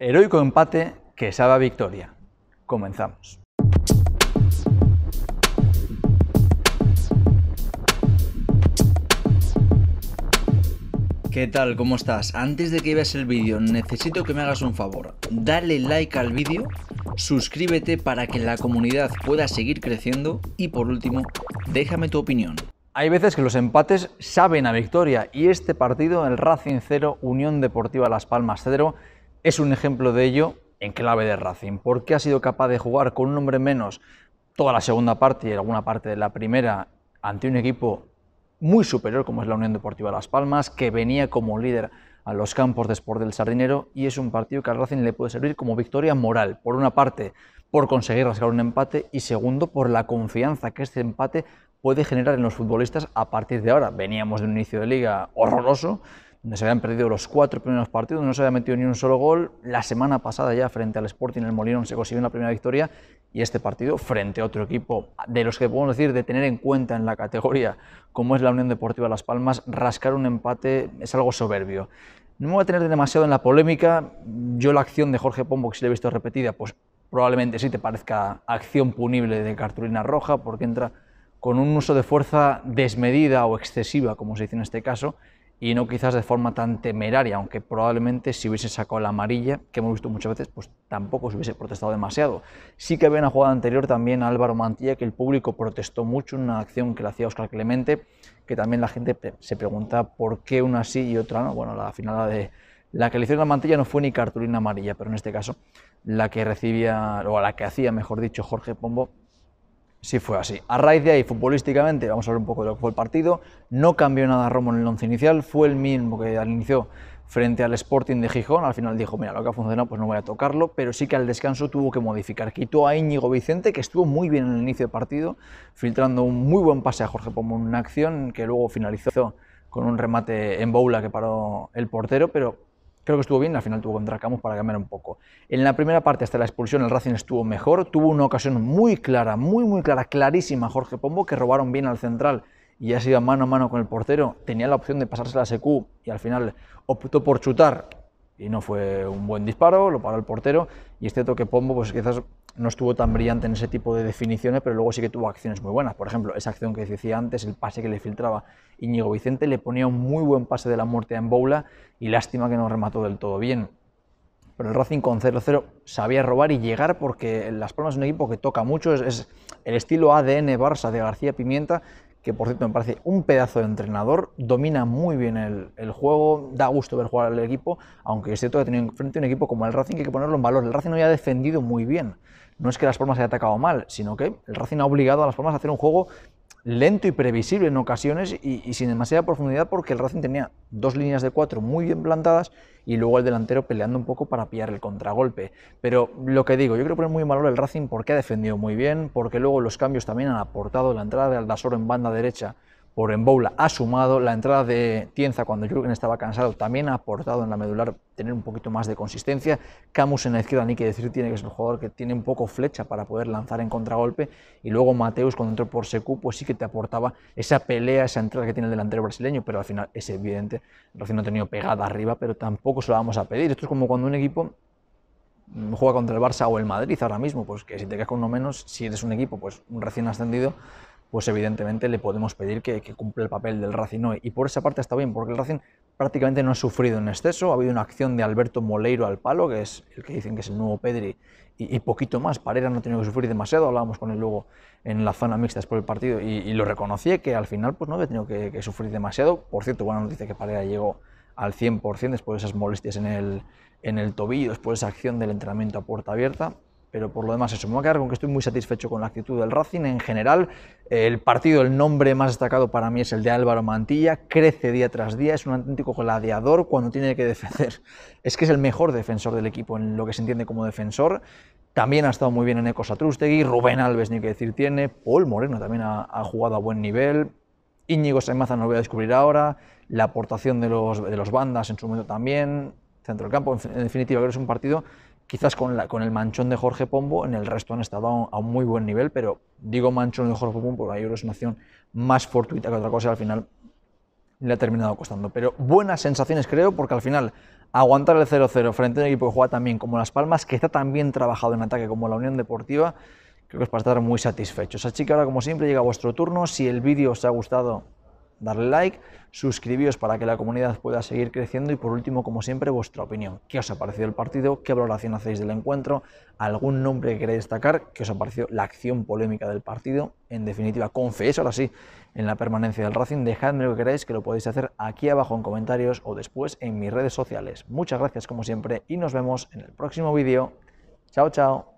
Heroico empate que sabe a victoria. Comenzamos. ¿Qué tal? ¿Cómo estás? Antes de que veas el vídeo, necesito que me hagas un favor. Dale like al vídeo, suscríbete para que la comunidad pueda seguir creciendo y por último, déjame tu opinión. Hay veces que los empates saben a victoria y este partido, el Racing 0, Unión Deportiva Las Palmas 0, es un ejemplo de ello en clave de Racing, porque ha sido capaz de jugar con un hombre menos toda la segunda parte y alguna parte de la primera ante un equipo muy superior como es la Unión Deportiva Las Palmas, que venía como líder a los campos de Sport del Sardinero y es un partido que al Racing le puede servir como victoria moral, por una parte por conseguir rasgar un empate y segundo por la confianza que este empate puede generar en los futbolistas a partir de ahora. Veníamos de un inicio de liga horroroso, donde se habían perdido los cuatro primeros partidos, no se había metido ni un solo gol. La semana pasada ya frente al Sporting el Molinón se consiguió una primera victoria y este partido frente a otro equipo de los que podemos decir de tener en cuenta en la categoría como es la Unión Deportiva Las Palmas, rascar un empate es algo soberbio. No me voy a tener demasiado en la polémica, yo la acción de Jorge Pombo, que si la he visto repetida, pues probablemente sí te parezca acción punible de cartulina roja porque entra con un uso de fuerza desmedida o excesiva, como se dice en este caso, y no quizás de forma tan temeraria, aunque probablemente si hubiese sacado la amarilla, que hemos visto muchas veces, pues tampoco se hubiese protestado demasiado. Sí que había una jugada anterior también a Álvaro Mantilla que el público protestó mucho, una acción que le hacía Oscar Clemente, que también la gente se pregunta por qué una sí y otra no. Bueno, la final de la que le hicieron a Mantilla no fue ni cartulina amarilla, pero en este caso la que recibía, o la que hacía, mejor dicho, Jorge Pombo, sí fue así. A raíz de ahí, futbolísticamente, vamos a ver un poco de lo que fue el partido. No cambió nada Romo en el once inicial, fue el mismo que al inicio frente al Sporting de Gijón. Al final dijo, mira, lo que ha funcionado, pues no voy a tocarlo, pero sí que al descanso tuvo que modificar. Quitó a Íñigo Vicente, que estuvo muy bien en el inicio del partido, filtrando un muy buen pase a Jorge Pomón, una acción que luego finalizó con un remate en Boula que paró el portero, pero Creo que estuvo bien, al final tuvo contra Camus para cambiar un poco. En la primera parte, hasta la expulsión, el Racing estuvo mejor. Tuvo una ocasión muy clara, muy, muy clara, clarísima, Jorge Pombo, que robaron bien al central y ha sido mano a mano con el portero. Tenía la opción de pasarse a Secu y al final optó por chutar y no fue un buen disparo, lo paró el portero y este toque Pombo pues quizás no estuvo tan brillante en ese tipo de definiciones, pero luego sí que tuvo acciones muy buenas. Por ejemplo, esa acción que decía antes, el pase que le filtraba Íñigo Vicente, le ponía un muy buen pase de la muerte a Emboula y lástima que no remató del todo bien. Pero el Racing con 0-0 sabía robar y llegar porque Las Palmas es un equipo que toca mucho, es, es el estilo ADN Barça de García Pimienta que por cierto me parece un pedazo de entrenador, domina muy bien el, juego, da gusto ver jugar al equipo, aunque es cierto que ha tenido enfrente un equipo como el Racing que hay que ponerlo en valor. El Racing no ha defendido muy bien. No es que las formas haya atacado mal, sino que el Racing ha obligado a las formas a hacer un juego lento y previsible en ocasiones y, sin demasiada profundidad porque el Racing tenía dos líneas de cuatro muy bien plantadas y luego el delantero peleando un poco para pillar el contragolpe. Pero lo que digo, yo creo que poner muy malo el Racing porque ha defendido muy bien, porque luego los cambios también han aportado la entrada de Aldasoro en banda derecha por Emboula ha sumado, la entrada de Tienza cuando Jürgen estaba cansado también ha aportado en la medular tener un poquito más de consistencia, Camus en la izquierda ni que decir tiene que es un jugador que tiene un poco flecha para poder lanzar en contragolpe y luego Mateus cuando entró por Secu pues sí que te aportaba esa pelea, esa entrada que tiene el delantero brasileño, pero al final es evidente, recién no ha tenido pegada arriba, pero tampoco se la vamos a pedir, esto es como cuando un equipo juega contra el Barça o el Madrid ahora mismo, pues que si te quedas con uno menos, si eres un equipo pues un recién ascendido, pues evidentemente le podemos pedir que, que cumpla el papel del Racing Y por esa parte está bien, porque el Racing prácticamente no ha sufrido en exceso. Ha habido una acción de Alberto Moleiro al palo, que es el que dicen que es el nuevo Pedri, y, poquito más. Parera no ha tenido que sufrir demasiado. Hablábamos con él luego en la zona mixta después del partido y, lo reconocí, que al final pues, no había tenido que, sufrir demasiado. Por cierto, buena noticia que Parera llegó al 100% después de esas molestias en el, en el tobillo, después de esa acción del entrenamiento a puerta abierta pero por lo demás eso, me va a quedar con que estoy muy satisfecho con la actitud del Racing en general. El partido, el nombre más destacado para mí es el de Álvaro Mantilla, crece día tras día, es un auténtico gladiador cuando tiene que defender. Es que es el mejor defensor del equipo en lo que se entiende como defensor. También ha estado muy bien en Eco Rubén Alves, ni que decir tiene, Paul Moreno también ha, jugado a buen nivel, Íñigo Saimaza no lo voy a descubrir ahora, la aportación de los, de los bandas en su momento también, centro del campo, en definitiva creo que es un partido quizás con, la, con el manchón de Jorge Pombo, en el resto han estado a un, muy buen nivel, pero digo manchón de Jorge Pombo porque es una acción más fortuita que otra cosa, y al final le ha terminado costando. Pero buenas sensaciones creo, porque al final aguantar el 0-0 frente a un equipo que juega también como Las Palmas, que está tan bien trabajado en ataque como la Unión Deportiva, creo que es para estar muy satisfechos. Así que ahora, como siempre, llega vuestro turno. Si el vídeo os ha gustado, darle like, suscribíos para que la comunidad pueda seguir creciendo y por último, como siempre, vuestra opinión. ¿Qué os ha parecido el partido? ¿Qué valoración hacéis del encuentro? ¿Algún nombre que queréis destacar? ¿Qué os ha parecido la acción polémica del partido? En definitiva, confieso ahora sí en la permanencia del Racing. Dejadme lo que queráis, que lo podéis hacer aquí abajo en comentarios o después en mis redes sociales. Muchas gracias como siempre y nos vemos en el próximo vídeo. Chao, chao.